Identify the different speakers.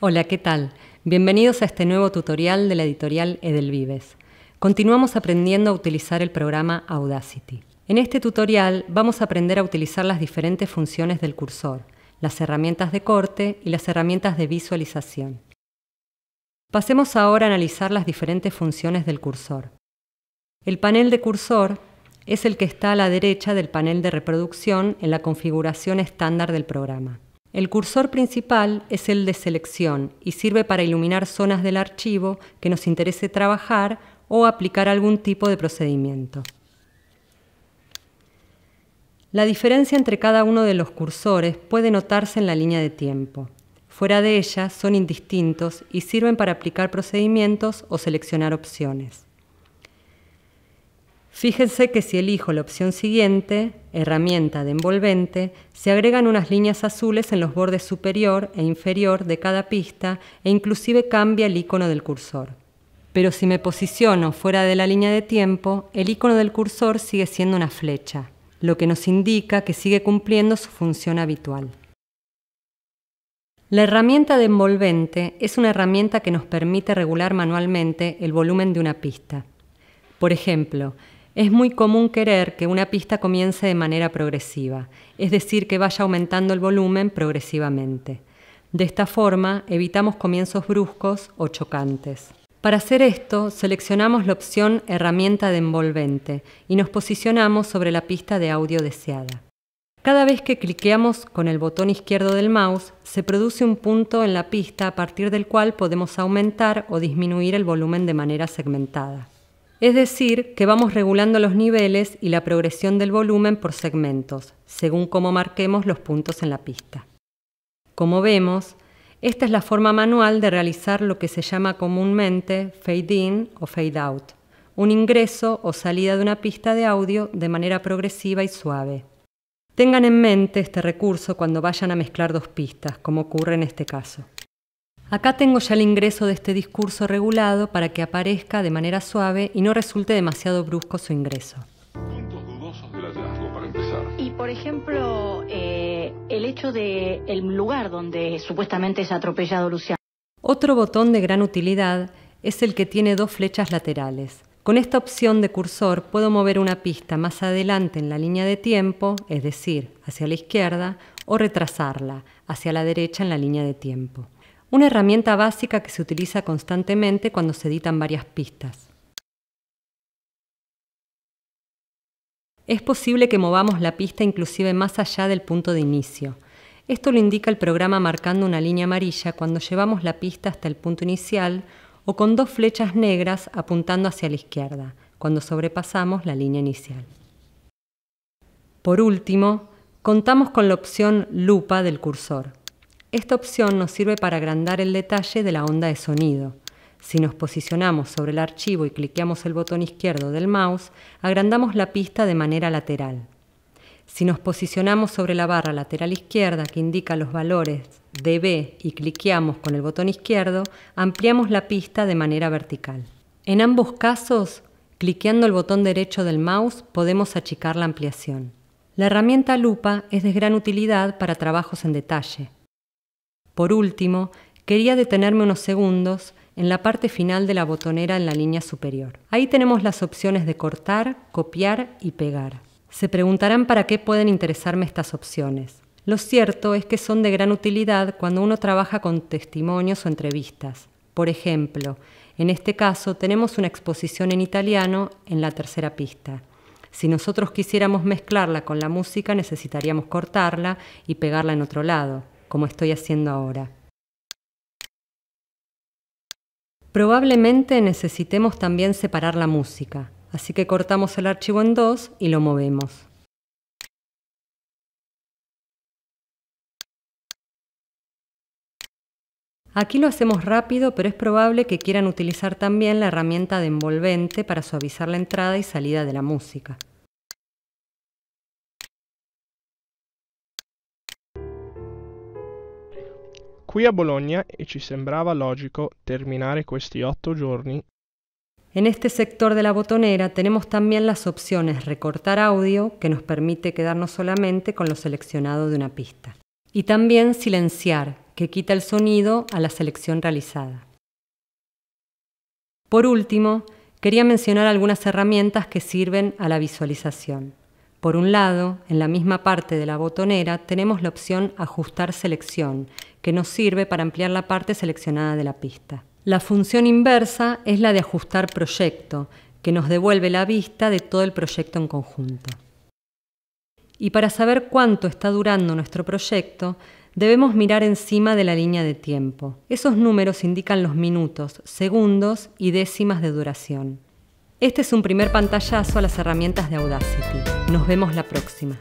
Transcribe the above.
Speaker 1: Hola, ¿qué tal? Bienvenidos a este nuevo tutorial de la editorial Edelvives. Continuamos aprendiendo a utilizar el programa Audacity. En este tutorial vamos a aprender a utilizar las diferentes funciones del cursor, las herramientas de corte y las herramientas de visualización. Pasemos ahora a analizar las diferentes funciones del cursor. El panel de cursor es el que está a la derecha del panel de reproducción en la configuración estándar del programa. El cursor principal es el de selección y sirve para iluminar zonas del archivo que nos interese trabajar o aplicar algún tipo de procedimiento. La diferencia entre cada uno de los cursores puede notarse en la línea de tiempo. Fuera de ella son indistintos y sirven para aplicar procedimientos o seleccionar opciones. Fíjense que si elijo la opción siguiente, herramienta de envolvente, se agregan unas líneas azules en los bordes superior e inferior de cada pista e inclusive cambia el icono del cursor. Pero si me posiciono fuera de la línea de tiempo, el icono del cursor sigue siendo una flecha, lo que nos indica que sigue cumpliendo su función habitual. La herramienta de envolvente es una herramienta que nos permite regular manualmente el volumen de una pista. Por ejemplo, es muy común querer que una pista comience de manera progresiva, es decir, que vaya aumentando el volumen progresivamente. De esta forma, evitamos comienzos bruscos o chocantes. Para hacer esto, seleccionamos la opción Herramienta de envolvente y nos posicionamos sobre la pista de audio deseada. Cada vez que cliqueamos con el botón izquierdo del mouse, se produce un punto en la pista a partir del cual podemos aumentar o disminuir el volumen de manera segmentada. Es decir, que vamos regulando los niveles y la progresión del volumen por segmentos, según cómo marquemos los puntos en la pista. Como vemos, esta es la forma manual de realizar lo que se llama comúnmente fade in o fade out, un ingreso o salida de una pista de audio de manera progresiva y suave. Tengan en mente este recurso cuando vayan a mezclar dos pistas, como ocurre en este caso. Acá tengo ya el ingreso de este discurso regulado para que aparezca de manera suave y no resulte demasiado brusco su ingreso. Y por ejemplo, eh, el hecho lugar donde supuestamente es atropellado Luciano. Otro botón de gran utilidad es el que tiene dos flechas laterales. Con esta opción de cursor puedo mover una pista más adelante en la línea de tiempo, es decir, hacia la izquierda, o retrasarla hacia la derecha en la línea de tiempo una herramienta básica que se utiliza constantemente cuando se editan varias pistas. Es posible que movamos la pista inclusive más allá del punto de inicio. Esto lo indica el programa marcando una línea amarilla cuando llevamos la pista hasta el punto inicial o con dos flechas negras apuntando hacia la izquierda, cuando sobrepasamos la línea inicial. Por último, contamos con la opción lupa del cursor, esta opción nos sirve para agrandar el detalle de la onda de sonido. Si nos posicionamos sobre el archivo y cliqueamos el botón izquierdo del mouse, agrandamos la pista de manera lateral. Si nos posicionamos sobre la barra lateral izquierda que indica los valores dB y cliqueamos con el botón izquierdo, ampliamos la pista de manera vertical. En ambos casos, cliqueando el botón derecho del mouse podemos achicar la ampliación. La herramienta lupa es de gran utilidad para trabajos en detalle. Por último, quería detenerme unos segundos en la parte final de la botonera en la línea superior. Ahí tenemos las opciones de cortar, copiar y pegar. Se preguntarán para qué pueden interesarme estas opciones. Lo cierto es que son de gran utilidad cuando uno trabaja con testimonios o entrevistas. Por ejemplo, en este caso tenemos una exposición en italiano en la tercera pista. Si nosotros quisiéramos mezclarla con la música necesitaríamos cortarla y pegarla en otro lado como estoy haciendo ahora. Probablemente necesitemos también separar la música, así que cortamos el archivo en dos y lo movemos. Aquí lo hacemos rápido, pero es probable que quieran utilizar también la herramienta de envolvente para suavizar la entrada y salida de la música. a Bologna e ci sembrava lógico terminare questi otto giorni. En este sector de la botonera tenemos también las opciones recortar audio, que nos permite quedarnos solamente con lo seleccionado de una pista, y también silenciar, que quita el sonido a la selección realizada. Por último, quería mencionar algunas herramientas que sirven a la visualización. Por un lado, en la misma parte de la botonera tenemos la opción Ajustar selección, que nos sirve para ampliar la parte seleccionada de la pista. La función inversa es la de ajustar proyecto, que nos devuelve la vista de todo el proyecto en conjunto. Y para saber cuánto está durando nuestro proyecto, debemos mirar encima de la línea de tiempo. Esos números indican los minutos, segundos y décimas de duración. Este es un primer pantallazo a las herramientas de Audacity. Nos vemos la próxima.